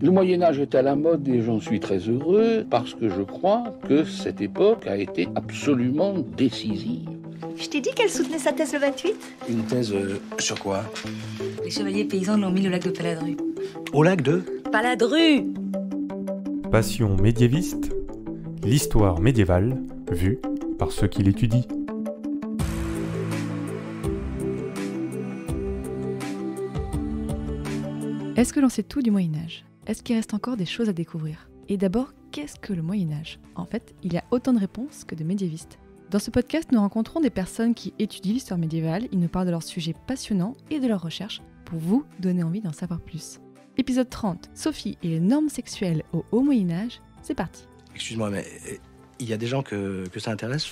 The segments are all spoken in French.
Le Moyen Âge est à la mode et j'en suis très heureux parce que je crois que cette époque a été absolument décisive. Je t'ai dit qu'elle soutenait sa thèse le 28 Une thèse euh, sur quoi Les chevaliers paysans l'ont mis au lac de Paladru. Au lac de Paladru Passion médiéviste, l'histoire médiévale vue par ceux qui l'étudient. Est-ce que l'on sait tout du Moyen Âge est-ce qu'il reste encore des choses à découvrir Et d'abord, qu'est-ce que le Moyen Âge En fait, il y a autant de réponses que de médiévistes. Dans ce podcast, nous rencontrons des personnes qui étudient l'histoire médiévale, ils nous parlent de leurs sujets passionnants et de leurs recherches pour vous donner envie d'en savoir plus. Épisode 30, Sophie et les normes sexuelles au Haut Moyen Âge, c'est parti. Excuse-moi, mais euh, il y a des gens que, que ça intéresse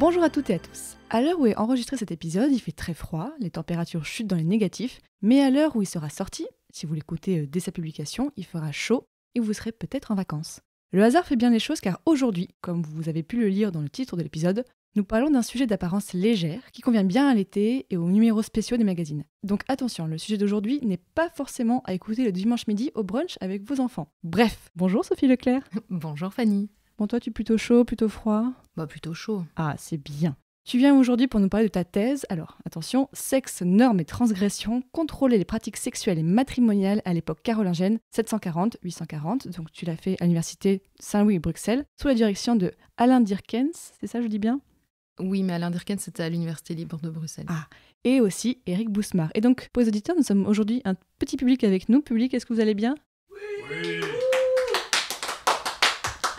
Bonjour à toutes et à tous. À l'heure où est enregistré cet épisode, il fait très froid, les températures chutent dans les négatifs, mais à l'heure où il sera sorti, si vous l'écoutez euh, dès sa publication, il fera chaud et vous serez peut-être en vacances. Le hasard fait bien les choses car aujourd'hui, comme vous avez pu le lire dans le titre de l'épisode, nous parlons d'un sujet d'apparence légère qui convient bien à l'été et aux numéros spéciaux des magazines. Donc attention, le sujet d'aujourd'hui n'est pas forcément à écouter le dimanche midi au brunch avec vos enfants. Bref, bonjour Sophie Leclerc. bonjour Fanny. Bon toi tu es plutôt chaud, plutôt froid Bah plutôt chaud. Ah c'est bien. Tu viens aujourd'hui pour nous parler de ta thèse. Alors, attention, sexe, normes et transgressions, contrôler les pratiques sexuelles et matrimoniales à l'époque carolingienne 740-840. Donc, tu l'as fait à l'université Saint-Louis-Bruxelles sous la direction de Alain Dirkens, c'est ça, je dis bien Oui, mais Alain Dirkens, c'était à l'université libre de Bruxelles. Ah, et aussi Eric Bousmar. Et donc, pour les auditeurs, nous sommes aujourd'hui un petit public avec nous. Public, est-ce que vous allez bien oui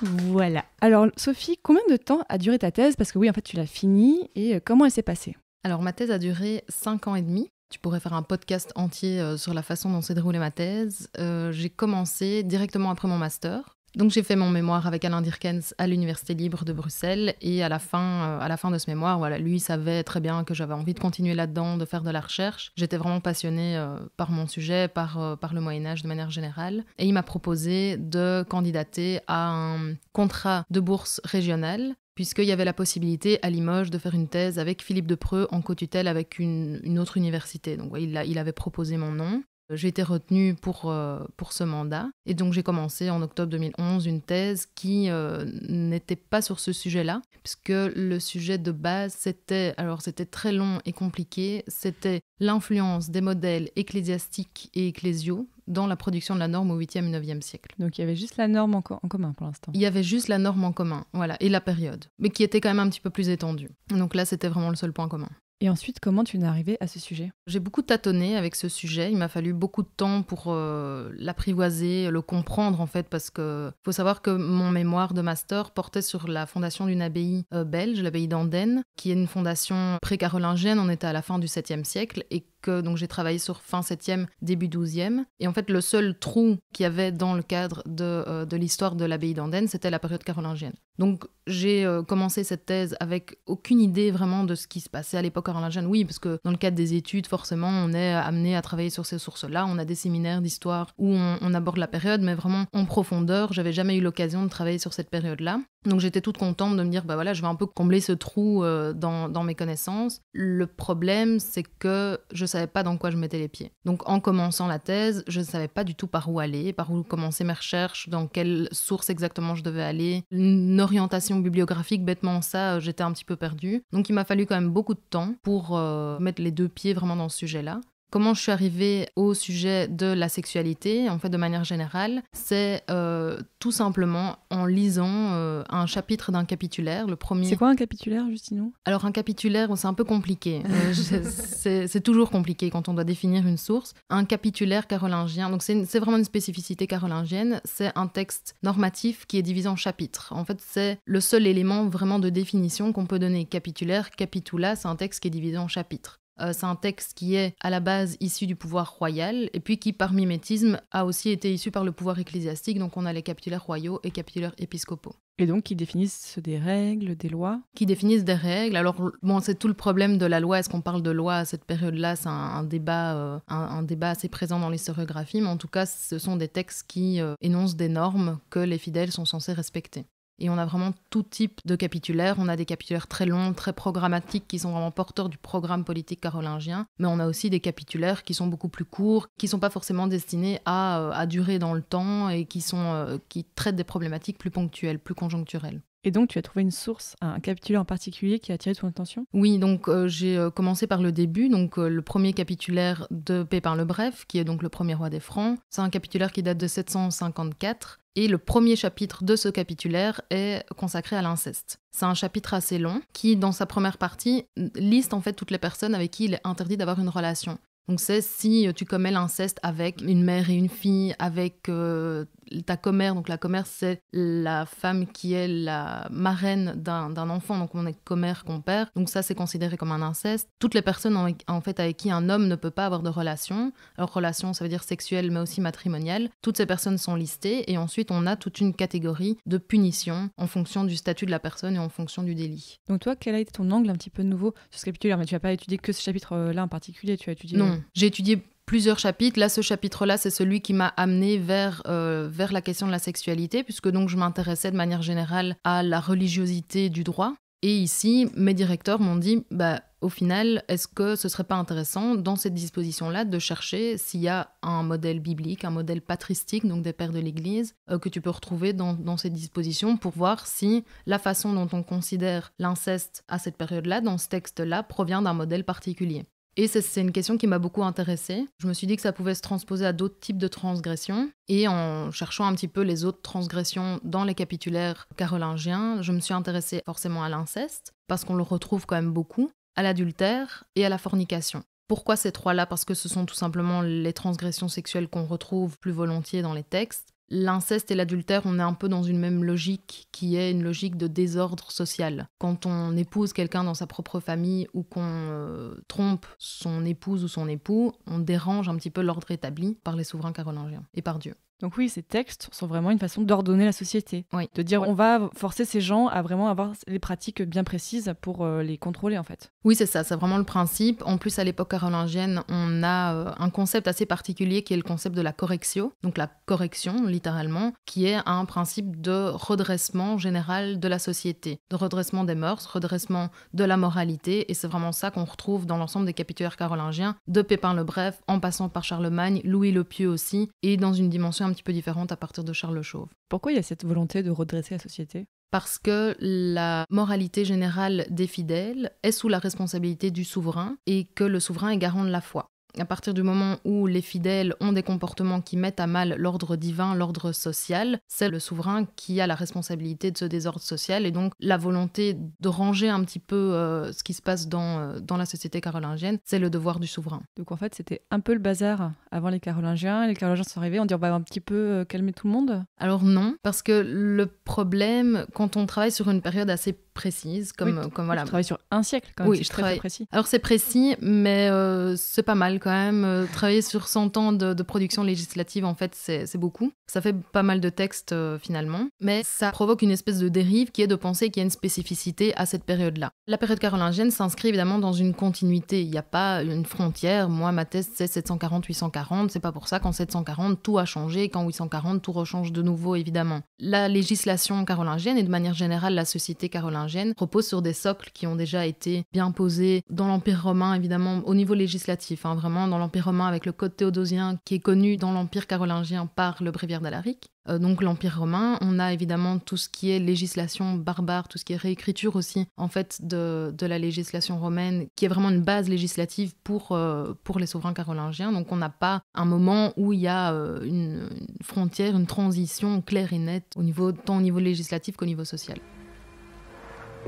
voilà. Alors Sophie, combien de temps a duré ta thèse Parce que oui, en fait, tu l'as finie et euh, comment elle s'est passée Alors ma thèse a duré 5 ans et demi. Tu pourrais faire un podcast entier euh, sur la façon dont s'est déroulée ma thèse. Euh, j'ai commencé directement après mon master. Donc j'ai fait mon mémoire avec Alain Dirkens à l'Université libre de Bruxelles et à la fin, euh, à la fin de ce mémoire, lui savait très bien que j'avais envie de continuer là-dedans, de faire de la recherche. J'étais vraiment passionnée euh, par mon sujet, par, euh, le Moyen Âge de manière générale. Et il m'a proposé de candidater à un contrat de bourse régionale puisqu'il y avait la possibilité à Limoges de faire une thèse avec Philippe Depreux en co-tutelle avec une, autre université. Donc il, il avait proposé mon nom. Euh, j'ai été retenue pour, euh, pour ce mandat. Et donc j'ai commencé en octobre 2011 une thèse qui euh, n'était pas sur ce sujet-là, puisque le sujet de base, c'était, alors c'était très long et compliqué, c'était l'influence des modèles ecclésiastiques et ecclésiaux dans la production de la norme au 8e et 9e siècle. Donc il y avait juste la norme en, en commun pour l'instant. Il y avait juste la norme en commun, voilà, et la période, mais qui était quand même un petit peu plus étendue. Donc là, c'était vraiment le seul point commun. Et ensuite, comment tu es arrivée à ce sujet J'ai beaucoup tâtonné avec ce sujet. Il m'a fallu beaucoup de temps pour euh, l'apprivoiser, le comprendre en fait, parce que faut savoir que mon mémoire de master portait sur la fondation d'une abbaye euh, belge, l'abbaye d'Andenne, qui est une fondation pré-carolingienne. On était à la fin du 7e siècle et donc j'ai travaillé sur fin 7e, début 12e. Et en fait, le seul trou qu'il y avait dans le cadre de, euh, l'histoire de l'abbaye d'Andenne, c'était la période carolingienne. Donc j'ai euh, commencé cette thèse avec aucune idée vraiment de ce qui se passait à l'époque carolingienne. Oui, parce que dans le cadre des études, forcément, on est amené à travailler sur ces sources-là. On a des séminaires d'histoire où on, on, aborde la période, mais vraiment en profondeur. J'avais jamais eu l'occasion de travailler sur cette période-là. Donc j'étais toute contente de me dire, bah voilà, je vais un peu combler ce trou euh, dans, mes connaissances. Le problème, c'est que je ne savais pas dans quoi je mettais les pieds. Donc en commençant la thèse, je ne savais pas du tout par où aller, par où commencer mes recherches, dans quelle source exactement je devais aller. Une orientation bibliographique, bêtement ça, euh, j'étais un petit peu perdue. Donc il m'a fallu quand même beaucoup de temps pour euh, mettre les deux pieds vraiment dans ce sujet-là. Comment je suis arrivée au sujet de la sexualité, en fait de manière générale, c'est euh, tout simplement en lisant euh, un chapitre d'un capitulaire, le premier. C'est quoi un capitulaire, Justino Alors un capitulaire, c'est un peu compliqué. Euh, c'est toujours compliqué quand on doit définir une source. Un capitulaire carolingien, donc c'est vraiment une spécificité carolingienne, c'est un texte normatif qui est divisé en chapitres. En fait, c'est le seul élément vraiment de définition qu'on peut donner. Capitulaire, capitula, c'est un texte qui est divisé en chapitres. Euh, c'est un texte qui est à la base issu du pouvoir royal et puis qui, par mimétisme, a aussi été issu par le pouvoir ecclésiastique. Donc on a les capitulaires royaux et capitulaires épiscopaux. Et donc qui définissent des règles, des lois Qui définissent des règles. Alors bon, c'est tout le problème de la loi. Est-ce qu'on parle de loi à cette période-là C'est un, débat, euh, un, débat assez présent dans l'historiographie, mais en tout cas, ce sont des textes qui euh, énoncent des normes que les fidèles sont censés respecter. Et on a vraiment tout type de capitulaires. On a des capitulaires très longs, très programmatiques, qui sont vraiment porteurs du programme politique carolingien. Mais on a aussi des capitulaires qui sont beaucoup plus courts, qui ne sont pas forcément destinés euh, à, durer dans le temps et qui, sont, euh, qui traitent des problématiques plus ponctuelles, plus conjoncturelles. Et donc, tu as trouvé une source, un capitulaire en particulier qui a attiré ton attention Oui, donc euh, j'ai commencé par le début, donc le premier capitulaire de Pépin le Bref, qui est donc le premier roi des Francs. C'est un capitulaire qui date de 754 et le premier chapitre de ce capitulaire est consacré à l'inceste. C'est un chapitre assez long qui, dans sa première partie, liste en fait toutes les personnes avec qui il est interdit d'avoir une relation. Donc c'est si tu commets l'inceste avec une mère et une fille, avec euh, ta commère. Donc la commère, c'est la femme qui est la marraine d'un enfant. Donc on est commère, compère. Donc ça, c'est considéré comme un inceste. Toutes les personnes en, fait avec qui un homme ne peut pas avoir de relation. Alors relation, ça veut dire sexuelle, mais aussi matrimoniale. Toutes ces personnes sont listées et ensuite on a toute une catégorie de punitions en fonction du statut de la personne et en fonction du délit. Donc toi, quel a été ton angle un petit peu nouveau sur ce capitulaire Mais tu n'as pas étudié que ce chapitre-là euh, en particulier. Tu as étudié. Non, j'ai étudié plusieurs chapitres. Là, ce chapitre-là, c'est celui qui m'a amené vers, euh, vers la question de la sexualité, puisque donc je m'intéressais de manière générale à la religiosité du droit. Et ici, mes directeurs m'ont dit, bah, au final, est-ce que ce serait pas intéressant, dans cette disposition-là, de chercher s'il y a un modèle biblique, un modèle patristique, donc des pères de l'Église, euh, que tu peux retrouver dans, dans cette disposition pour voir si la façon dont on considère l'inceste à cette période-là, dans ce texte-là, provient d'un modèle particulier. Et c'est une question qui m'a beaucoup intéressée. Je me suis dit que ça pouvait se transposer à d'autres types de transgressions. Et en cherchant un petit peu les autres transgressions dans les capitulaires carolingiens, je me suis intéressée forcément à l'inceste, parce qu'on le retrouve quand même beaucoup, à l'adultère et à la fornication. Pourquoi ces trois-là Parce que ce sont tout simplement les transgressions sexuelles qu'on retrouve plus volontiers dans les textes L'inceste et l'adultère, on est un peu dans une même logique qui est une logique de désordre social. Quand on épouse quelqu'un dans sa propre famille ou qu'on euh, trompe son épouse ou son époux, on dérange un petit peu l'ordre établi par les souverains carolingiens et par Dieu. Donc oui, ces textes sont vraiment une façon d'ordonner la société, de dire on va forcer ces gens à vraiment avoir les pratiques bien précises pour euh, les contrôler en fait. Oui, c'est ça, c'est vraiment le principe. En plus, à l'époque carolingienne, on a euh, un concept assez particulier qui est le concept de la correction, donc la correction littéralement, qui est un principe de redressement général de la société, de redressement des mœurs, redressement de la moralité, et c'est vraiment ça qu'on retrouve dans l'ensemble des capitulaires carolingiens, de Pépin le Bref, en passant par Charlemagne, Louis le Pieux aussi, et dans une dimension un petit peu différente à partir de Charles Chauve. Pourquoi il y a cette volonté de redresser la société parce que la moralité générale des fidèles est sous la responsabilité du souverain et que le souverain est garant de la foi à partir du moment où les fidèles ont des comportements qui mettent à mal l'ordre divin, l'ordre social, c'est le souverain qui a la responsabilité de ce désordre social et donc la volonté de ranger un petit peu euh, ce qui se passe dans, euh, dans la société carolingienne, c'est le devoir du souverain. Donc en fait, c'était un peu le bazar avant les carolingiens. Les carolingiens sont arrivés, en disant « on va un petit peu euh, calmer tout le monde Alors non, parce que le problème, quand on travaille sur une période assez précise, comme, comme voilà. Je travaille sur un siècle quand même, oui, je travaille... très précis. Alors c'est précis, mais c'est pas mal quand même. Euh, travailler sur 100 ans de, production législative, en fait, c'est beaucoup. Ça fait pas mal de textes euh, finalement, mais ça provoque une espèce de dérive qui est de penser qu'il y a une spécificité à cette période-là. La période carolingienne s'inscrit évidemment dans une continuité. Il n'y a pas une frontière. Moi, ma thèse, c'est 740-840. C'est pas pour ça qu'en 740, tout a changé, qu'en 840, tout rechange de nouveau, évidemment. La législation carolingienne et de manière générale la société carolingienne repose sur des socles qui ont déjà été bien posés dans l'Empire romain, évidemment, au niveau législatif, hein, vraiment dans l'Empire romain avec le Code théodosien qui est connu dans l'Empire carolingien par le bréviaire d'Alaric. Euh, donc l'Empire romain, on a évidemment tout ce qui est législation barbare, tout ce qui est réécriture aussi en fait de, de la législation romaine qui est vraiment une base législative pour, euh, pour les souverains carolingiens. Donc on n'a pas un moment où il y a euh, une, frontière, une transition claire et nette au niveau, tant au niveau législatif qu'au niveau social.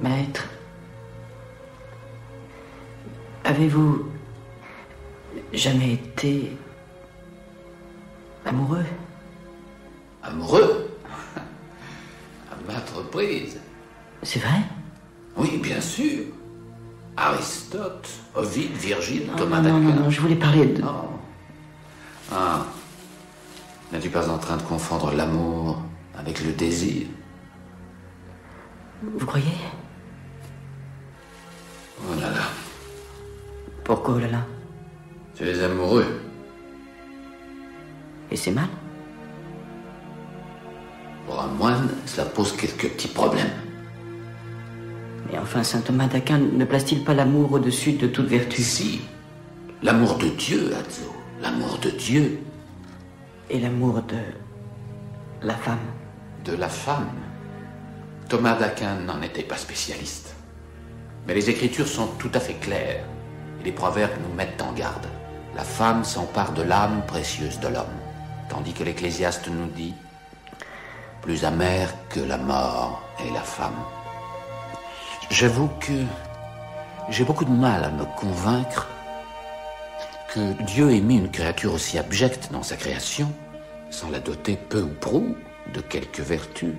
Maître, avez-vous jamais été amoureux. Amoureux À ma reprises. C'est vrai Oui, bien sûr. Aristote, Ovid, Virgile, Thomas d'Aquin. Non, non, non, je voulais parler de. Non. Ah. N'es-tu pas en train de confondre l'amour avec le désir Vous croyez Oh là là. Pourquoi oh là là c'est les amoureux. Et c'est mal Pour un moine, cela pose quelques petits problèmes. Mais enfin, saint Thomas d'Aquin ne place-t-il pas l'amour au-dessus de toute vertu Si. L'amour de Dieu, Adzo. L'amour de Dieu. Et l'amour de la femme. De la femme Thomas d'Aquin n'en était pas spécialiste. Mais les Écritures sont tout à fait claires et les proverbes nous mettent en garde la femme s'empare de l'âme précieuse de l'homme. Tandis que l'Ecclésiaste nous dit, plus amère que la mort est la femme. J'avoue que j'ai beaucoup de mal à me convaincre que Dieu ait mis une créature aussi abjecte dans sa création, sans la doter peu ou prou de quelques vertus.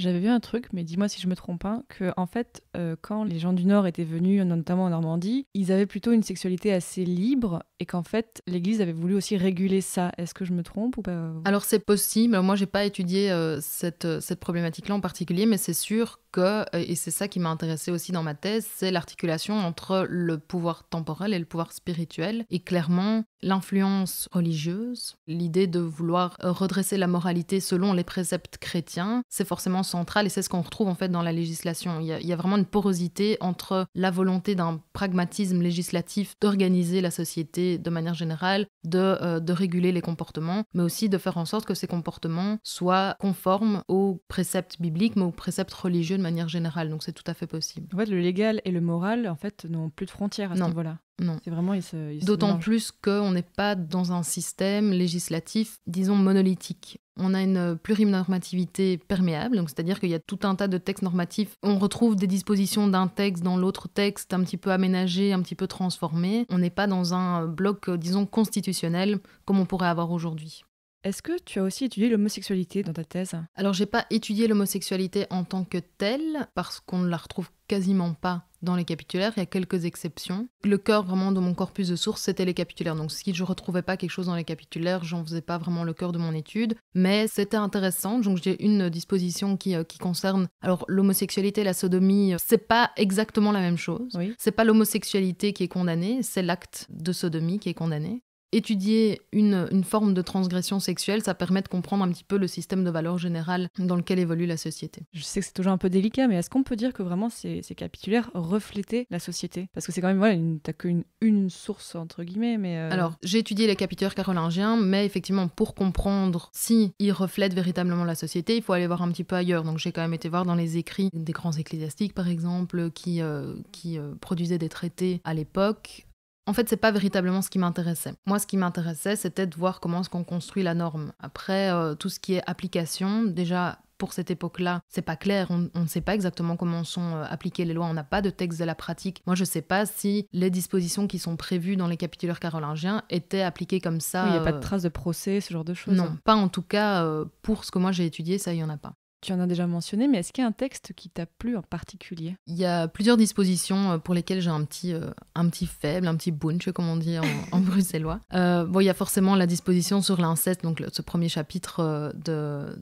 J'avais vu un truc, mais dis-moi si je me trompe pas, que en fait, euh, quand les gens du Nord étaient venus, notamment en Normandie, ils avaient plutôt une sexualité assez libre et qu'en fait, l'Église avait voulu aussi réguler ça. Est-ce que je me trompe ou Alors c'est possible. Moi, j'ai pas étudié euh, cette, euh, cette problématique-là en particulier, mais c'est sûr que, et c'est ça qui m'a intéressé aussi dans ma thèse, c'est l'articulation entre le pouvoir temporel et le pouvoir spirituel. Et clairement, l'influence religieuse, l'idée de vouloir euh, redresser la moralité selon les préceptes chrétiens, c'est forcément central et c'est ce qu'on retrouve en fait dans la législation. Il y a, vraiment une porosité entre la volonté d'un pragmatisme législatif d'organiser la société de manière générale, euh, de, réguler les comportements, mais aussi de faire en sorte que ces comportements soient conformes aux préceptes bibliques, mais aux préceptes religieux de manière générale. Donc c'est tout à fait possible. En fait, le légal et le moral, en fait, n'ont plus de frontières à ce niveau-là. Non. C'est vraiment. D'autant plus qu'on n'est pas dans un système législatif, disons, monolithique. On a une euh, plurinormativité perméable, donc c'est-à-dire qu'il y a tout un tas de textes normatifs. On retrouve des dispositions d'un texte dans l'autre texte, un petit peu aménagé, un petit peu transformé. On n'est pas dans un euh, bloc, euh, disons, constitutionnel comme on pourrait avoir aujourd'hui. Est-ce que tu as aussi étudié l'homosexualité dans ta thèse Alors j'ai pas étudié l'homosexualité en tant que telle parce qu'on ne la retrouve quasiment pas dans les capitulaires, il y a quelques exceptions. Le cœur vraiment de mon corpus de source, c'était les capitulaires. Donc si je ne retrouvais pas quelque chose dans les capitulaires, j'en faisais pas vraiment le cœur de mon étude, mais c'était intéressant. Donc j'ai une disposition qui, euh, concerne alors l'homosexualité, la sodomie, euh, c'est pas exactement la même chose. C'est pas l'homosexualité qui est condamnée, c'est l'acte de sodomie qui est condamné étudier une, forme de transgression sexuelle, ça permet de comprendre un petit peu le système de valeurs générales dans lequel évolue la société. Je sais que c'est toujours un peu délicat, mais est-ce qu'on peut dire que vraiment ces, capitulaires reflétaient la société Parce que c'est quand même, voilà, t'as qu'une une source, entre guillemets, mais... Euh, Alors, j'ai étudié les capitulaires carolingiens, mais effectivement, pour comprendre si ils reflètent véritablement la société, il faut aller voir un petit peu ailleurs. Donc j'ai quand même été voir dans les écrits des grands ecclésiastiques, par exemple, qui, euh, qui euh, produisaient des traités à l'époque, en fait, c'est pas véritablement ce qui m'intéressait. Moi, ce qui m'intéressait, c'était de voir comment est-ce qu'on construit la norme. Après, euh, tout ce qui est application, déjà pour cette époque-là, c'est pas clair. On, ne sait pas exactement comment sont euh, appliquées les lois. On n'a pas de texte de la pratique. Moi, je sais pas si les dispositions qui sont prévues dans les capitulaires carolingiens étaient appliquées comme ça. Il n'y a pas de euh, traces de procès, ce genre de choses. Non, hein. pas en tout cas pour ce que moi j'ai étudié, ça, il y en a pas. Tu en as déjà mentionné, mais est-ce qu'il y a un texte qui t'a plu en particulier Il y a plusieurs dispositions euh, pour lesquelles j'ai un petit, euh, un petit faible, un petit bunch, comme on dit en, bruxellois. Euh, bon, il y a forcément la disposition sur l'inceste, donc ce premier chapitre de,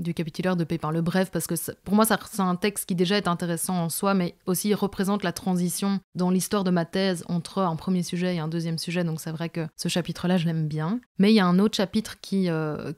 du capitulaire de Pépin le Bref, parce que pour moi, c'est un texte qui déjà est intéressant en soi, mais aussi représente la transition dans l'histoire de ma thèse entre un premier sujet et un deuxième sujet. Donc c'est vrai que ce chapitre-là, je l'aime bien. Mais il y a un autre chapitre qui,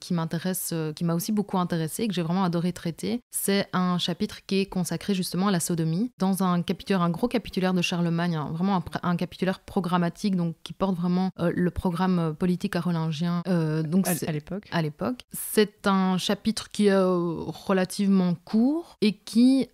qui m'intéresse, qui m'a aussi beaucoup intéressé que j'ai vraiment adoré traité, c'est un chapitre qui est consacré justement à la sodomie, dans un capitulaire, un gros capitulaire de Charlemagne, hein, vraiment un, capitulaire programmatique, donc qui porte vraiment euh, le programme euh, politique carolingien. Euh, donc à l'époque. À l'époque. C'est un chapitre qui est relativement court et qui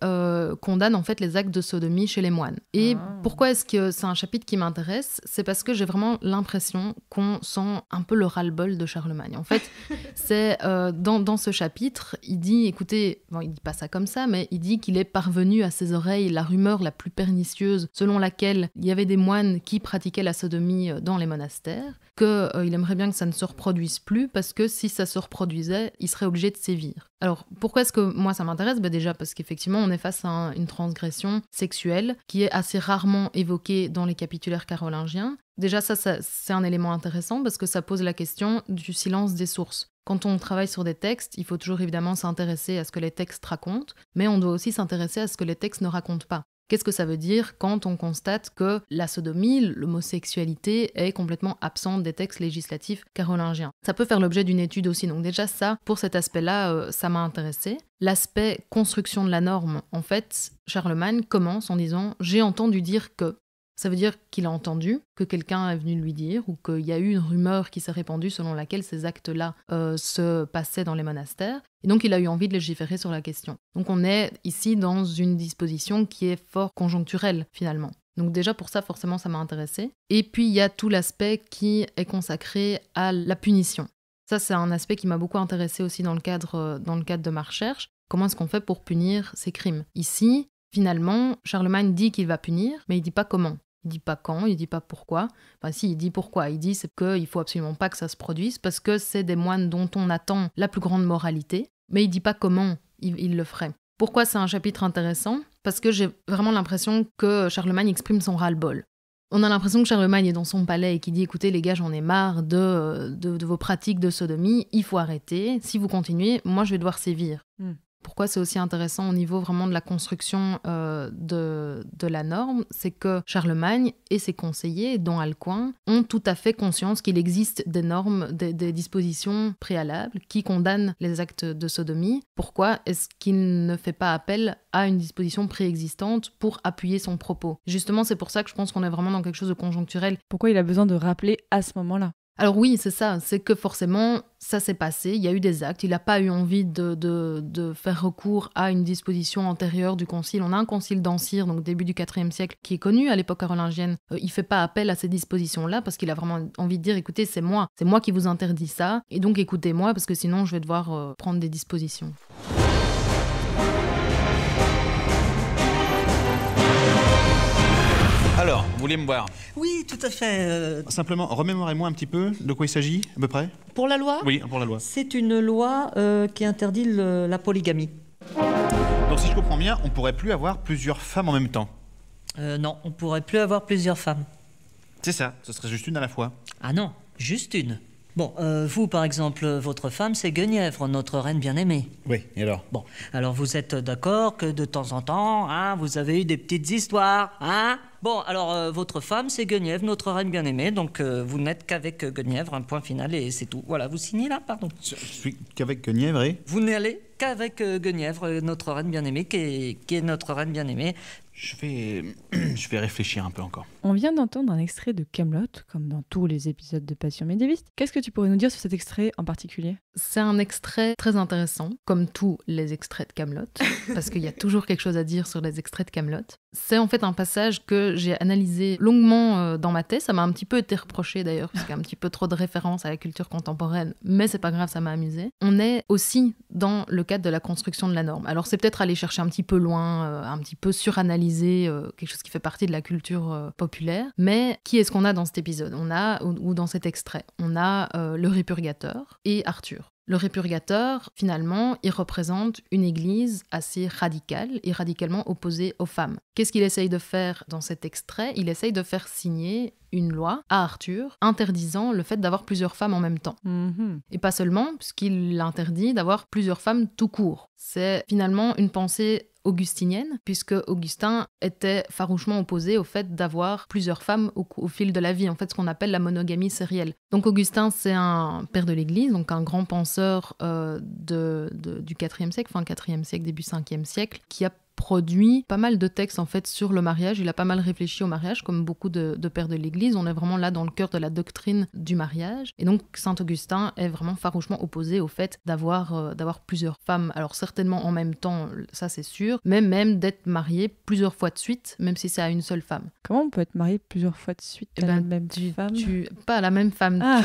condamne en fait les actes de sodomie chez les moines. Et ah. pourquoi est-ce que c'est un chapitre qui m'intéresse C'est parce que j'ai vraiment l'impression qu'on sent un peu le ras-le-bol de Charlemagne. En fait, c'est dans, dans, ce chapitre, il dit écoute bon, il dit pas ça comme ça, mais il dit qu'il est parvenu à ses oreilles la rumeur la plus pernicieuse selon laquelle il y avait des moines qui pratiquaient la sodomie euh, dans les monastères, qu'il euh, aimerait bien que ça ne se reproduise plus parce que si ça se reproduisait, il serait obligé de sévir. Alors pourquoi est-ce que moi ça m'intéresse ben, Déjà parce qu'effectivement on est face à une transgression sexuelle qui est assez rarement évoquée dans les capitulaires carolingiens. Déjà ça c'est un élément intéressant parce que ça pose la question du silence des sources. Quand on travaille sur des textes, il faut toujours évidemment s'intéresser à ce que les textes racontent, mais on doit aussi s'intéresser à ce que les textes ne racontent pas. Qu'est-ce que ça veut dire quand on constate que la sodomie, l'homosexualité est complètement absente des textes législatifs carolingiens Ça peut faire l'objet d'une étude aussi, donc déjà ça, pour cet aspect-là, euh, ça m'a intéressé. L'aspect construction de la norme, en fait, Charlemagne commence en disant J'ai entendu dire que. Ça veut dire qu'il a entendu, que quelqu'un est venu lui dire, ou qu'il y a eu une rumeur qui s'est répandue selon laquelle ces actes-là euh, se passaient dans les monastères, et donc il a eu envie de légiférer sur la question. Donc on est ici dans une disposition qui est fort conjoncturelle finalement. Donc déjà pour ça forcément ça m'a intéressé. Et puis il y a tout l'aspect qui est consacré à la punition. Ça c'est un aspect qui m'a beaucoup intéressé aussi dans le cadre, dans le cadre de ma recherche. Comment est-ce qu'on fait pour punir ces crimes Ici, finalement, Charlemagne dit qu'il va punir, mais il dit pas comment. Il dit pas quand, il dit pas pourquoi. Enfin, si, il dit pourquoi. Il dit c'est qu'il faut absolument pas que ça se produise parce que c'est des moines dont on attend la plus grande moralité, mais il dit pas comment il, le ferait. Pourquoi c'est un chapitre intéressant Parce que j'ai vraiment l'impression que Charlemagne exprime son ras-le-bol. On a l'impression que Charlemagne est dans son palais et qu'il dit écoutez les gars j'en ai marre de, euh, de, vos pratiques de sodomie, il faut arrêter, si vous continuez, moi je vais devoir sévir. Hmm pourquoi c'est aussi intéressant au niveau vraiment de la construction euh, de, la norme, c'est que Charlemagne et ses conseillers, dont Alcuin, ont tout à fait conscience qu'il existe des normes, des, dispositions préalables qui condamnent les actes de sodomie. Pourquoi est-ce qu'il ne fait pas appel à une disposition préexistante pour appuyer son propos Justement, c'est pour ça que je pense qu'on est vraiment dans quelque chose de conjoncturel. Pourquoi il a besoin de rappeler à ce moment-là alors oui, c'est ça, c'est que forcément, ça s'est passé, il y a eu des actes, il n'a pas eu envie de, faire recours à une disposition antérieure du concile. On a un concile d'Ancyre, donc début du IVe siècle, qui est connu à l'époque carolingienne. Euh, il fait pas appel à ces dispositions-là parce qu'il a vraiment envie de dire, écoutez, c'est moi, c'est moi qui vous interdis ça, et donc écoutez-moi parce que sinon je vais devoir euh, prendre des dispositions. Vous voulez me voir Oui, tout à fait. Euh. Simplement, remémorez-moi un petit peu de quoi il s'agit, à peu près Pour la loi Oui, pour la loi. C'est une loi euh, qui interdit la polygamie. Donc, si je comprends bien, on ne pourrait plus avoir plusieurs femmes en même temps. Euh, non, on ne pourrait plus avoir plusieurs femmes. C'est ça, ce serait juste une à la fois. Ah non, juste une. Bon, vous par exemple, votre femme c'est Guenièvre, notre reine bien-aimée. Oui, et alors Bon, alors vous êtes d'accord que de temps en temps, hein, vous avez eu des petites histoires, hein Bon, alors euh, votre femme, c'est Guenièvre, notre reine bien-aimée. Donc euh, vous n'êtes qu'avec Guenièvre, un point final et c'est tout. Voilà, vous signez là, pardon. Je suis qu'avec Guenièvre et Vous n'allez qu'avec euh, Guenièvre, notre reine bien-aimée, qui est, notre reine bien-aimée. Je vais, je vais réfléchir un peu encore. On vient d'entendre un extrait de Camelot, comme dans tous les épisodes de Passion médiéviste. Qu'est-ce que tu pourrais nous dire sur cet extrait en particulier c'est un extrait très intéressant, comme tous les extraits de Camelot, parce qu'il y a toujours quelque chose à dire sur les extraits de Camelot. C'est en fait un passage que j'ai analysé longuement euh, dans ma thèse. Ça m'a un petit peu été reproché d'ailleurs, parce qu'il y a un petit peu trop de références à la culture contemporaine, mais c'est pas grave, ça m'a amusé. On est aussi dans le cadre de la construction de la norme. Alors c'est peut-être aller chercher un petit peu loin, euh, un petit peu suranalyser euh, quelque chose qui fait partie de la culture populaire, mais qui est-ce qu'on a dans cet épisode On a ou dans cet extrait, on a le répurgateur et Arthur. Le répurgateur, finalement, il représente une église assez radicale et radicalement opposée aux femmes. Qu'est-ce qu'il essaye de faire dans cet extrait Il essaye de faire signer une loi à Arthur interdisant le fait d'avoir plusieurs femmes en même temps. Mhm. Et pas seulement, puisqu'il l'interdit d'avoir plusieurs femmes tout court. C'est finalement une pensée augustinienne, puisque Augustin était farouchement opposé au fait d'avoir plusieurs femmes au, fil de la vie, en fait ce qu'on appelle la monogamie sérielle. Donc Augustin, c'est un père de l'Église, donc un grand penseur euh, du 4e siècle, fin 4e siècle, début 5e siècle, qui a produit pas mal de textes en fait sur le mariage. Il a pas mal réfléchi au mariage, comme beaucoup de, pères de l'Église. On est vraiment là dans le cœur de la doctrine du mariage. Et donc Saint Augustin est vraiment farouchement opposé au fait d'avoir euh, d'avoir plusieurs femmes. Alors certainement en même temps, ça c'est sûr, mais même d'être marié plusieurs fois de suite, même si c'est à une seule femme. Comment on peut être marié plusieurs fois de suite eh ben, à la même tu, femme Pas à la même femme. Ah.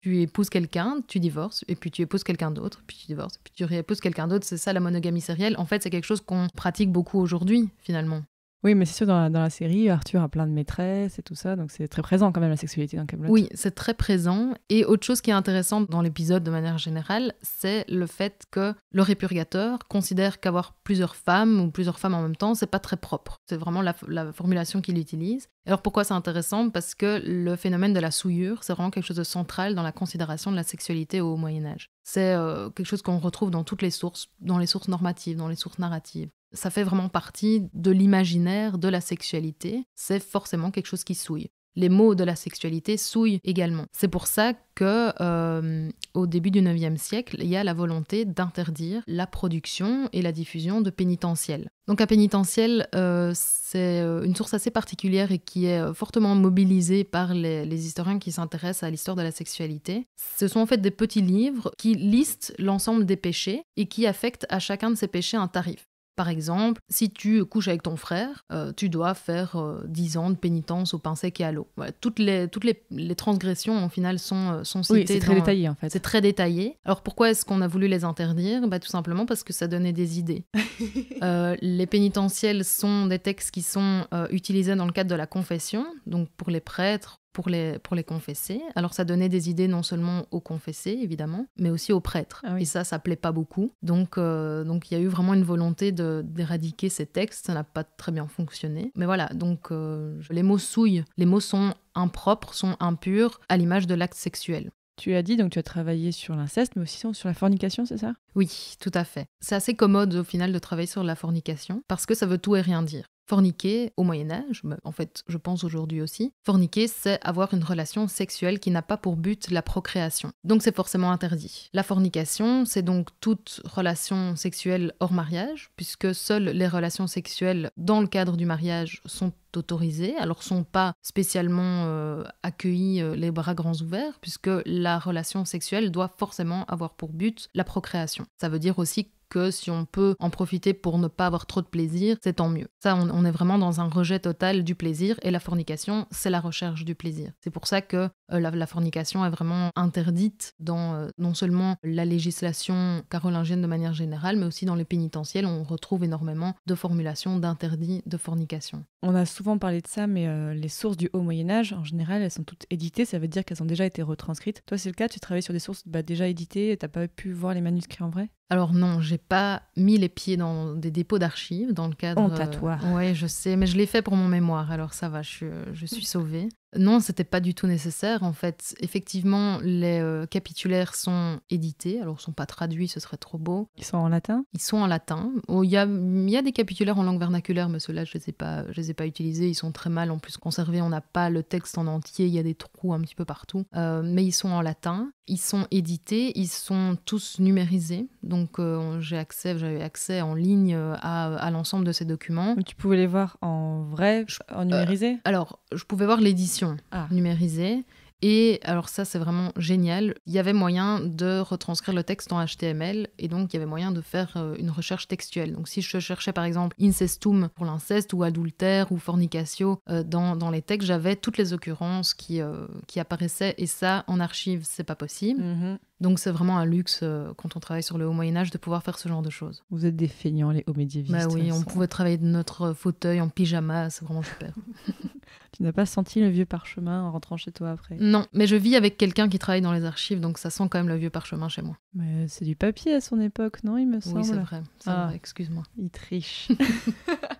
Tu, épouses quelqu'un, tu divorces, et puis tu épouses quelqu'un d'autre, puis tu divorces, puis tu réépouses quelqu'un d'autre. C'est ça la monogamie sérielle. En fait, c'est quelque chose qu'on pratique beaucoup aujourd'hui, finalement. Oui, mais c'est sûr, dans la, série, Arthur a plein de maîtresses et tout ça, donc c'est très présent quand même la sexualité dans Camelot. Oui, c'est très présent. Et autre chose qui est intéressante dans l'épisode de manière générale, c'est le fait que le répurgateur considère qu'avoir plusieurs femmes ou plusieurs femmes en même temps, c'est pas très propre. C'est vraiment la formulation qu'il utilise. Alors pourquoi c'est intéressant Parce que le phénomène de la souillure, c'est vraiment quelque chose de central dans la considération de la sexualité au Moyen Âge. C'est euh, quelque chose qu'on retrouve dans toutes les sources, dans les sources normatives, dans les sources narratives. Ça fait vraiment partie de l'imaginaire de la sexualité. C'est forcément quelque chose qui souille les mots de la sexualité souillent également. C'est pour ça que euh, au début du 9e siècle, il y a la volonté d'interdire la production et la diffusion de pénitentiels. Donc un pénitentiel, euh, c'est euh, une source assez particulière et qui est fortement mobilisée par les, les historiens qui s'intéressent à l'histoire de la sexualité. Ce sont en fait des petits livres qui listent l'ensemble des péchés et qui affectent à chacun de ces péchés un tarif. Par exemple, si tu couches avec ton frère, euh, tu dois faire euh, dix 10 ans de pénitence au pain sec et à l'eau. toutes les, toutes les, transgressions, en final, sont, euh, sont citées. Oui, c'est très détaillé, en fait. C'est très détaillé. Alors, pourquoi est-ce qu'on a voulu les interdire bah, Tout simplement parce que ça donnait des idées. les pénitentiels sont des textes qui sont utilisés dans le cadre de la confession. Donc, pour les prêtres, pour les, confesser. Alors ça donnait des idées non seulement aux confessés, évidemment, mais aussi aux prêtres. Ah et ça, ça plaît pas beaucoup. Donc euh, donc il y a eu vraiment une volonté d'éradiquer ces textes. Ça n'a pas très bien fonctionné. Mais voilà, donc euh, les mots souillent. Les mots sont impropres, sont impurs, à l'image de l'acte sexuel. Tu as dit, donc tu as travaillé sur l'inceste, mais aussi sur la fornication, c'est ça Oui, tout à fait. C'est assez commode au final de travailler sur la fornication, parce que ça veut tout et rien dire. Forniquer au Moyen Âge, en fait je pense aujourd'hui aussi, forniquer c'est avoir une relation sexuelle qui n'a pas pour but la procréation. Donc c'est forcément interdit. La fornication c'est donc toute relation sexuelle hors mariage, puisque seules les relations sexuelles dans le cadre du mariage sont autorisées, alors sont pas spécialement euh, accueillies euh, les bras grands ouverts, puisque la relation sexuelle doit forcément avoir pour but la procréation. Ça veut dire aussi que si on peut en profiter pour ne pas avoir trop de plaisir, c'est tant mieux. Ça, on, est vraiment dans un rejet total du plaisir et la fornication, c'est la recherche du plaisir. C'est pour ça que euh, la, fornication est vraiment interdite dans euh, non seulement la législation carolingienne de manière générale, mais aussi dans les pénitentiels, on retrouve énormément de formulations d'interdits de fornication. On a souvent parlé de ça, mais euh, les sources du Haut Moyen Âge, en général, elles sont toutes éditées, ça veut dire qu'elles ont déjà été retranscrites. Toi, c'est le cas, tu travailles sur des sources bah, déjà éditées, t'as pas pu voir les manuscrits en vrai Alors non, j'ai pas mis les pieds dans des dépôts d'archives dans le cadre. Euh, je sais, mais je l'ai fait pour mon mémoire, alors ça va, je, euh, je suis sauvée. Non, c'était pas du tout nécessaire. En fait, effectivement, les euh, capitulaires sont édités. Alors, ils sont pas traduits, ce serait trop beau. Ils sont en latin Ils sont en latin. Oh, il y, a, des capitulaires en langue vernaculaire, mais ceux-là, je les pas, les ai pas utilisés. Ils sont très mal en plus conservés. On n'a pas le texte en entier. Il y a des trous un petit peu partout. Euh, mais ils sont en latin. Ils sont édités. Ils sont tous numérisés. Donc, euh, j'ai accès, j'avais accès en ligne à, à l'ensemble de ces documents. Tu pouvais les voir en vrai, en numérisé Alors, je pouvais voir l'édition ah. numérisé Et alors ça, c'est vraiment génial. Il y avait moyen de retranscrire le texte en HTML et donc il y avait moyen de faire euh, une recherche textuelle. Donc si je cherchais par exemple incestum pour l'inceste ou adultère ou fornicatio euh, dans, les textes, j'avais toutes les occurrences qui, euh, qui apparaissaient et ça, en archive, c'est pas possible. Mhm. Donc c'est vraiment un luxe quand on travaille sur le haut Moyen Âge de pouvoir faire ce genre de choses. Vous êtes des feignants les hauts médiévistes. Bah oui, on pouvait travailler de notre fauteuil en pyjama, c'est vraiment super. Tu n'as pas senti le vieux parchemin en rentrant chez toi après Non, mais je vis avec quelqu'un qui travaille dans les archives, donc ça sent quand même le vieux parchemin chez moi. Mais c'est du papier à son époque, non, il me semble Oui, c'est vrai, ah, vrai excuse-moi. Il triche.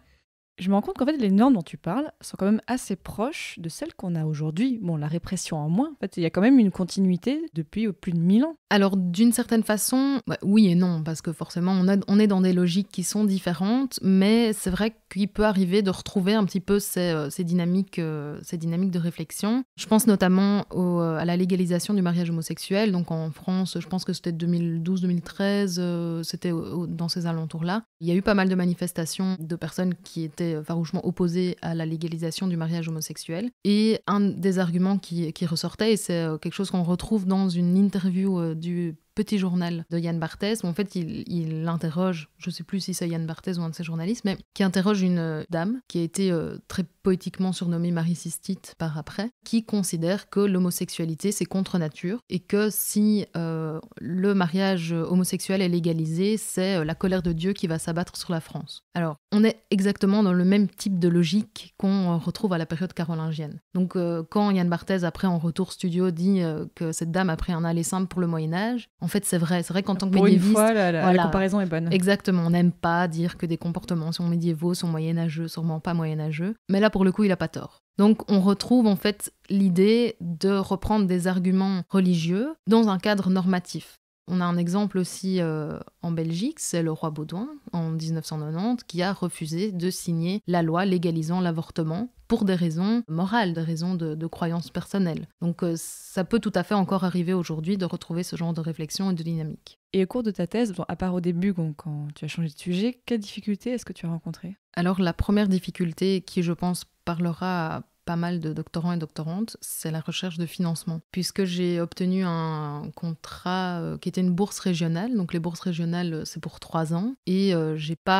je me rends compte qu'en fait, les normes dont tu parles sont quand même assez proches de celles qu'on a aujourd'hui. Bon, la répression en moins, en fait, il y a quand même une continuité depuis plus de 1000 ans. Alors, d'une certaine façon, bah, oui et non, parce que forcément, on, a, on, est dans des logiques qui sont différentes, mais c'est vrai qu'il peut arriver de retrouver un petit peu ces, euh, dynamiques, euh, ces dynamiques de réflexion. Je pense notamment euh, à la légalisation du mariage homosexuel. Donc, en France, je pense que c'était 2012-2013, c'était dans ces alentours-là. Il y a eu pas mal de manifestations de personnes qui étaient farouchement opposé à la légalisation du mariage homosexuel. Et un des arguments qui, qui ressortait, et c'est euh, quelque chose qu'on retrouve dans une interview euh, du petit journal de Yann Barthès. Où en fait, il, il interroge, je ne sais plus si c'est Yann Barthès ou un de ses journalistes, mais qui interroge une euh, dame qui a été euh, très poétiquement surnommée Marie Sistite par après, qui considère que l'homosexualité, c'est contre nature et que si euh, le mariage homosexuel est légalisé, c'est la colère de Dieu qui va s'abattre sur la France. Alors, on est exactement dans le même type de logique qu'on retrouve à la période carolingienne. Donc, quand Yann Barthès, après en retour studio, dit que cette dame a pris un aller simple pour le Moyen-Âge, en fait, c'est vrai. C'est vrai qu'en tant que médiéviste. la, comparaison est bonne. Exactement. On n'aime pas dire que des comportements sont médiévaux, sont moyenâgeux, sûrement pas moyenâgeux. Mais là, pour le coup, il a pas tort. Donc, on retrouve en fait l'idée de reprendre des arguments religieux dans un cadre normatif. On a un exemple aussi euh, en Belgique, c'est le roi Baudouin en 1990 qui a refusé de signer la loi légalisant l'avortement pour des raisons morales, des raisons de, croyances personnelles. Donc euh, ça peut tout à fait encore arriver aujourd'hui de retrouver ce genre de réflexion et de dynamique. Et au cours de ta thèse, à part au début quand tu as changé de sujet, quelles difficultés est-ce que tu as rencontrées Alors la première difficulté qui je pense parlera pas mal de doctorants et doctorantes, c'est la recherche de financement. Puisque j'ai obtenu un contrat euh, qui était une bourse régionale, donc les bourses régionales euh, c'est pour trois ans, et euh, j'ai pas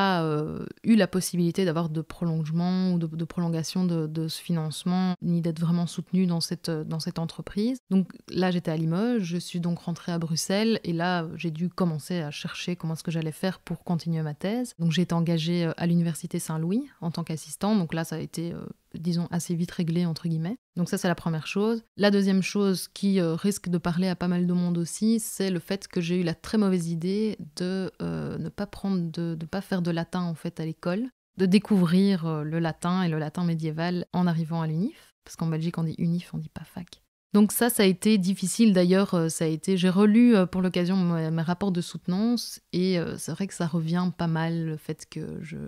eu la possibilité d'avoir de prolongement ou de, prolongation de, ce financement, ni d'être vraiment soutenu dans cette, dans cette entreprise. Donc là j'étais à Limoges, je suis donc rentrée à Bruxelles, et là j'ai dû commencer à chercher comment est-ce que j'allais faire pour continuer ma thèse. Donc j'ai été engagée à l'université Saint-Louis en tant qu'assistant, donc là ça a été disons, assez vite réglé, entre guillemets. Donc ça, c'est la première chose. La deuxième chose qui euh, risque de parler à pas mal de monde aussi, c'est le fait que j'ai eu la très mauvaise idée de euh, ne pas prendre, de ne pas faire de latin, en fait, à l'école, de découvrir euh, le latin et le latin médiéval en arrivant à l'UNIF, parce qu'en Belgique, on dit UNIF, on dit pas fac. Donc ça, ça a été difficile d'ailleurs. Euh, ça a été, j'ai relu euh, pour l'occasion mes rapports de soutenance et euh, c'est vrai que ça revient pas mal le fait que je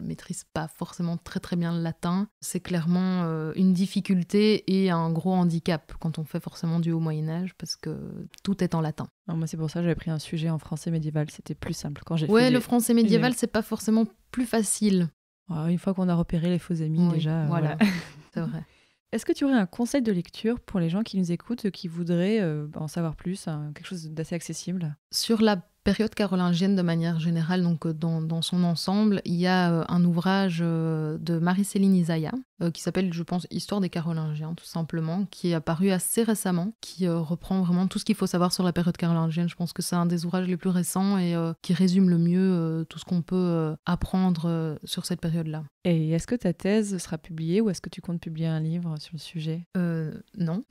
maîtrise pas forcément très très bien le latin. C'est clairement une difficulté et un gros handicap quand on fait forcément du haut Moyen Âge parce que tout est en latin. moi c'est pour ça que j'avais pris un sujet en français médiéval. C'était plus simple quand j'ai. Ouais, le français médiéval c'est pas forcément plus facile. Ah, une fois qu'on a repéré les faux amis déjà. voilà. c'est vrai. Est-ce que tu aurais un conseil de lecture pour les gens qui nous écoutent, qui voudraient euh, en savoir plus, hein, quelque chose d'assez accessible Sur la période carolingienne de manière générale, donc euh, dans, son ensemble, il y a euh, un ouvrage euh, de Marie-Céline Isaiah qui s'appelle, je pense, Histoire des Carolingiens, tout simplement, qui est apparu assez récemment, qui reprend vraiment tout ce qu'il faut savoir sur la période carolingienne. Je pense que c'est un des ouvrages les plus récents et qui résume le mieux tout ce qu'on peut apprendre sur cette période-là. Et est-ce que ta thèse sera publiée ou est-ce que tu comptes publier un livre sur le sujet Non,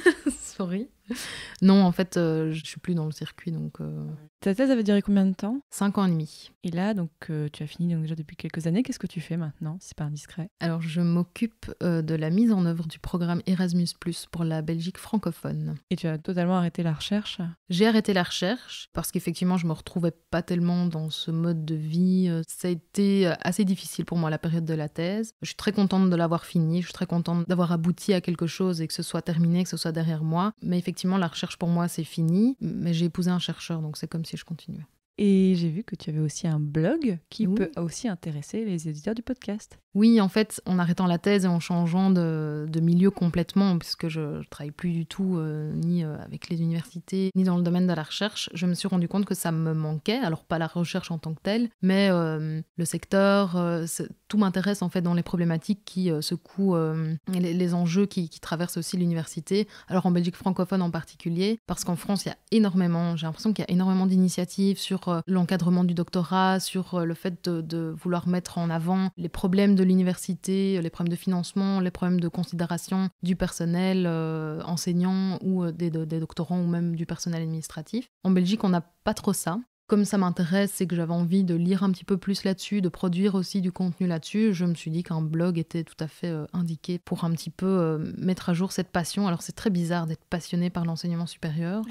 sorry. non, en fait, euh, je suis plus dans le circuit. donc. Euh, Ta thèse avait duré combien de temps Cinq ans et demi. Et là, donc, euh, tu as fini donc, déjà depuis quelques années. Qu'est-ce que tu fais maintenant, c'est pas indiscret Alors, je m'occupe de la mise en œuvre du programme Erasmus, pour la Belgique francophone. Et tu as totalement arrêté la recherche J'ai arrêté la recherche parce qu'effectivement, je me retrouvais pas tellement dans ce mode de vie. Ça a été assez difficile pour moi, la période de la thèse. Je suis très contente de l'avoir finie. Je suis très contente d'avoir abouti à quelque chose et que ce soit terminé, que ce soit derrière moi. Mais effectivement, la recherche pour moi, c'est fini, mais j'ai épousé un chercheur, donc c'est comme si je continuais. Et j'ai vu que tu avais aussi un blog qui peut aussi intéresser les éditeurs du podcast. Oui, en fait, en arrêtant la thèse et en changeant de, milieu complètement, puisque je ne travaille plus du tout euh, ni euh, avec les universités, ni dans le domaine de la recherche, je me suis rendu compte que ça me manquait. Alors, pas la recherche en tant que telle, mais euh, le secteur, tout m'intéresse en fait dans les problématiques qui secouent les, les, enjeux qui, qui traversent aussi l'université. Alors, en Belgique francophone en particulier, parce qu'en France, il y a énormément, j'ai l'impression qu'il y a énormément d'initiatives sur euh, l'encadrement du doctorat, sur euh, le fait de, vouloir mettre en avant les problèmes de l'université, euh, les problèmes de financement, les problèmes de considération du personnel enseignant ou des, doctorants ou même du personnel administratif. En Belgique, on n'a pas trop ça comme ça m'intéresse et que j'avais envie de lire un petit peu plus là-dessus, de produire aussi du contenu là-dessus, je me suis dit qu'un blog était tout à fait indiqué pour un petit peu mettre à jour cette passion. Alors c'est très bizarre d'être passionné par l'enseignement supérieur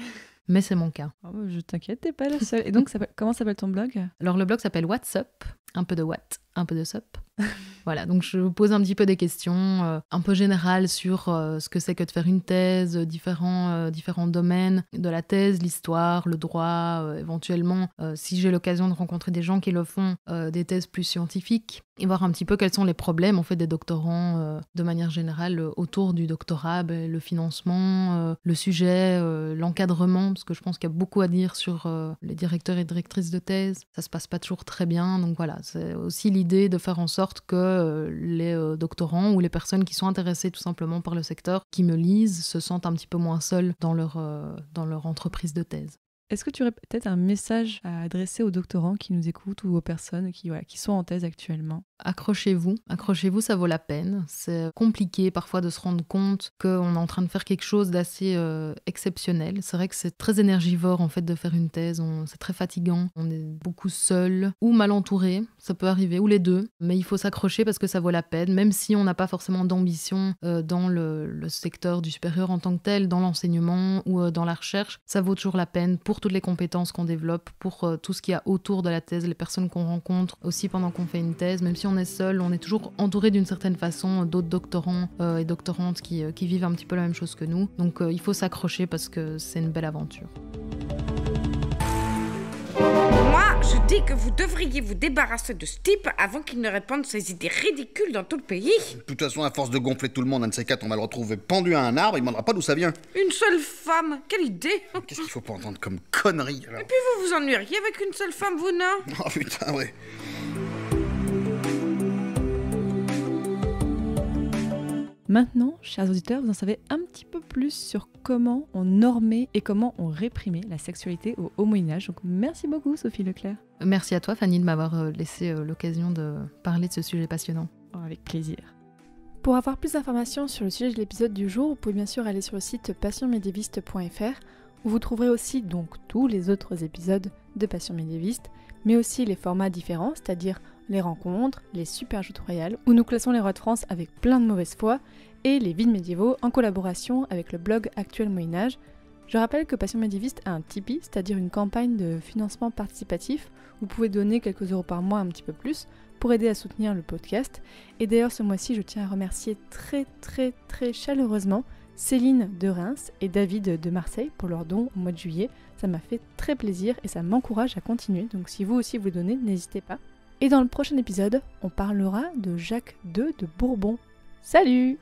mais c'est mon cas. Oh, je t'inquiète, t'es pas la seule. Et donc, comment s'appelle ton blog Alors, le blog s'appelle What's Up, un peu de what un peu de SOP. voilà, donc je vous pose un petit peu des questions euh, un peu générales sur euh, ce que c'est que de faire une thèse, euh, différents, différents domaines de la thèse, l'histoire, le droit, éventuellement, si j'ai l'occasion de rencontrer des gens qui le font, des thèses plus scientifiques, et voir un petit peu quels sont les problèmes en fait des doctorants de manière générale autour du doctorat, ben, le financement, le sujet, l'encadrement, parce que je pense qu'il y a beaucoup à dire sur les directeurs et directrices de thèse, ça se passe pas toujours très bien, donc voilà, c'est aussi l'idée de faire en sorte que euh, les euh, doctorants ou les personnes qui sont intéressées tout simplement par le secteur, qui me lisent, se sentent un petit peu moins seuls dans leur, euh, dans leur entreprise de thèse. Est-ce que tu aurais peut-être un message à adresser aux doctorants qui nous écoutent ou aux personnes qui sont en thèse actuellement Accrochez-vous, accrochez-vous, ça vaut la peine. C'est compliqué parfois de se rendre compte qu'on est en train de faire quelque chose d'assez euh, exceptionnel. C'est vrai que c'est très énergivore en fait de faire une thèse, c'est très fatigant, on est beaucoup seul ou mal entouré, ça peut arriver, ou les deux. Mais il faut s'accrocher parce que ça vaut la peine, même si on n'a pas forcément d'ambition euh, dans le, secteur du supérieur en tant que tel, dans l'enseignement ou euh, dans la recherche, ça vaut toujours la peine pour toutes les compétences qu'on développe, pour tout ce qu'il y a autour de la thèse, les personnes qu'on rencontre aussi pendant qu'on fait une thèse, même si on est seul, on est toujours entouré d'une certaine façon d'autres doctorants euh, et doctorantes euh, qui, vivent un petit peu la même chose que nous. Donc euh, il faut s'accrocher parce que c'est une belle aventure. Moi, je dis que vous devriez vous débarrasser de ce type avant qu'il ne répande ses idées ridicules dans tout le pays. De toute façon, à force de gonfler tout le monde, un de ces quatre, on va le retrouver pendu à un arbre, il ne demandera pas d'où ça vient. Une seule femme Quelle idée Qu'est-ce qu'il ne faut pas entendre comme connerie Et puis vous vous ennuieriez avec une seule femme, vous, non Oh putain, ouais. Maintenant, chers auditeurs, vous en savez un petit peu plus sur comment on normait et comment on réprimait la sexualité au haut Moyen Âge. Donc merci beaucoup Sophie Leclerc. Merci à toi Fanny de m'avoir euh, laissé euh, l'occasion de parler de ce sujet passionnant. Oh, avec plaisir. Pour avoir plus d'informations sur le sujet de l'épisode du jour, vous pouvez bien sûr aller sur le site passionmedieviste.fr où vous trouverez aussi donc tous les autres épisodes de Passion médiéviste, mais aussi les formats différents, c'est-à-dire les rencontres, les super joutes royales, où nous classons les rois de France avec plein de mauvaise foi, et les vides médiévaux en collaboration avec le blog Actuel Moyen-Âge. Je rappelle que Passion Médiviste a un Tipeee, c'est-à-dire une campagne de financement participatif. où Vous pouvez donner quelques euros par mois, un petit peu plus, pour aider à soutenir le podcast. Et d'ailleurs, ce mois-ci, je tiens à remercier très, très, très chaleureusement Céline de Reims et David de Marseille pour leur don au mois de juillet. Ça m'a fait très plaisir et ça m'encourage à continuer. Donc si vous aussi vous donnez, n'hésitez pas. Et dans le prochain épisode, on parlera de Jacques II de Bourbon. Salut